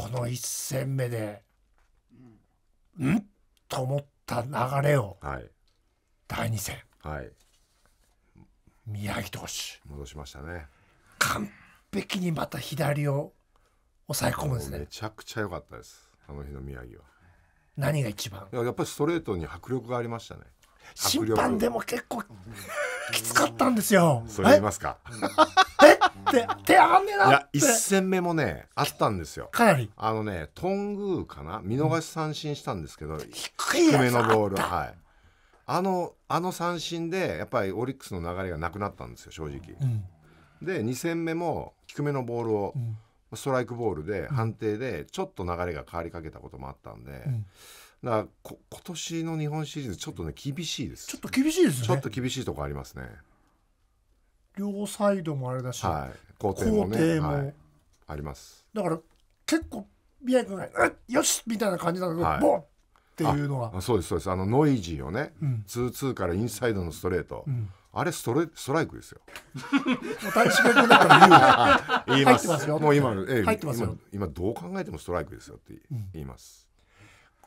この一戦目でうんと思った流れを、はい、第二戦、はい、宮城投手戻しましたね完璧にまた左を抑え込むんですねめちゃくちゃ良かったですあの日の宮城は何が一番いややっぱりストレートに迫力がありましたね審判でも結構きつかったんですよ。それ言いますか。って手上がんねえないや1戦目もねあったんですよかなりあのねトングーかな見逃し三振したんですけど、低低めのボールはいあのあの三振でやっぱりオリックスの流れがなくなったんですよ正直、うんで2戦目も低めのボールを、ストライクボールで判定でちょっと流れが変わりかけたこともあったんで、うん、だこ今年の日本シリーズちょっとね厳しいですちょっと厳しいですねちょっと厳しいとこありますね両サイドもあれだし、はい、工程も、ねも、はい、ありますだから結構宮城君が「よし!」みたいな感じなんだけど、はい、ボンっていうのはそうですそうですあのノイジーをね、うん、2-2からインサイドのストレート、うん、あれストレストライクですよ。もう大志君だから言う 言います。今、え入ってますよ今。どう考えてもストライクですよって言います。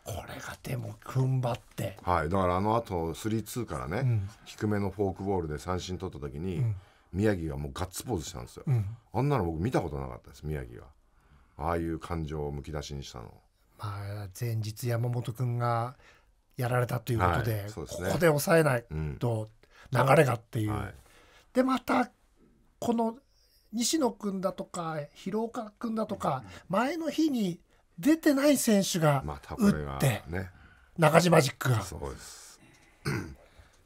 うん、これがでも踏ん張って。はい。だからあの後スリーツーからね、うん、低めのフォークボールで三振取った時に。宮城はもうガッツポーズしたんですよ、うん、あんなの僕見たことなかったです宮城はああいう感情をむき出しにしたのまあ前日山本君がやられたということではい、でね、ここで抑えないと流れがっていう、うんはい、でまたこの西野君だとか広岡君だとか前の日に出てない選手が打って、中島ジックが。そうです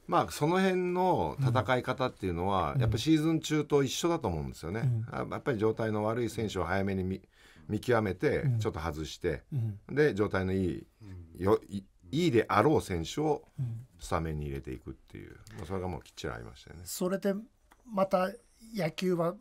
まあ、その辺の戦い方っていうのは、やっぱシーズン中と一緒だと思うんですよね。やっぱり状態の悪い選手を早めに見見極めて、ちょっと外して、で状態のいいよいいいであろう選手をスタメンに入れていくっていう、それがもうきっちりありましたよね。それでまた野球は